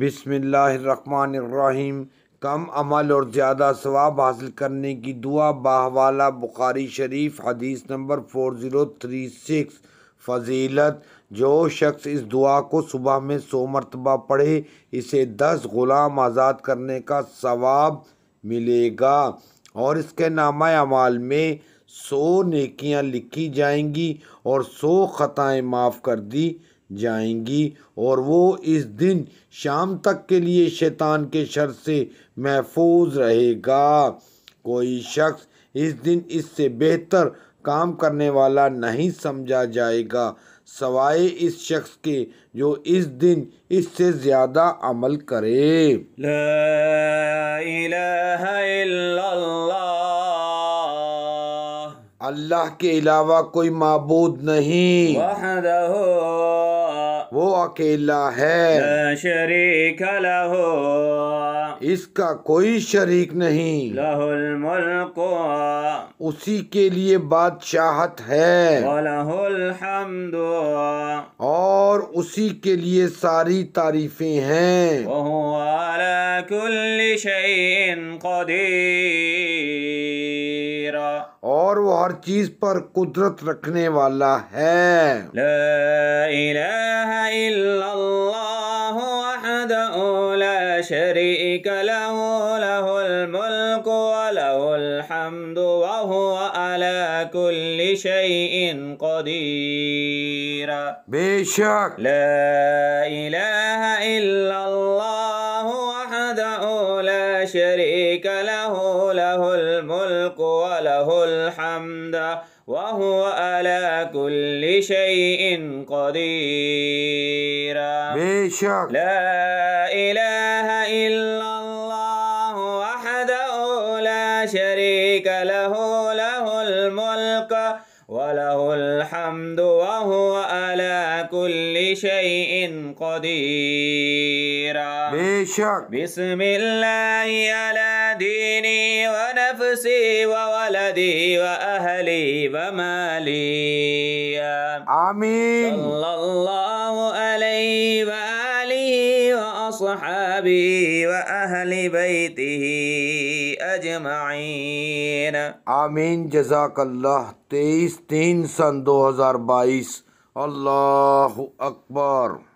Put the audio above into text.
بسم اللہ الرحمن الرحیم کم عمل اور زیادہ ثواب حاصل کرنے کی دعا باہوالا بخاری شریف حدیث نمبر 4036 فضیلت جو شخص اس دعا کو صبح میں سو مرتبہ پڑھے اسے دس غلام آزاد کرنے کا ثواب ملے گا اور اس کے نامہ عمال میں سو نیکیاں لکھی جائیں گی اور سو خطائیں معاف کر دی جائیں گی اور وہ اس دن شام تک کے لیے شیطان کے شر سے محفوظ رہے گا کوئی شخص اس دن اس سے بہتر کام کرنے والا نہیں سمجھا جائے گا سوائے اس شخص کے جو اس دن اس سے زیادہ عمل کرے لا الہ الا اللہ اللہ کے علاوہ کوئی معبود نہیں وہ اکیلا ہے شریک لہو اس کا کوئی شریک نہیں الملک اسی کے لیے بادشاہت ہے ولہو الحمد اور اسی کے لیے ساری تعریفیں ہیں وہو کل قدیر اور وہ ہر چیز پر قدرت رکھنے والا ہے لا إله إلا الله وحده لا شريك له له الملك وله الحمد وهو على كل شيء قدير بشك لا إله إلا الله وحده لا شريك له له الملك وله الحمد وهو على كل شيء قدير بشك لا إله إلا الله وحده لا شريك له له الملك وله الحمد وهو على كل شيء قدير بسم الله على ديني ونفسي وولدي وأهلي ومالي آمين صلى الله وصحابي وأهل بيته أجمعين آمین جزاک اللہ تیئس تین سن دو ہزار بائیس اللہ اکبر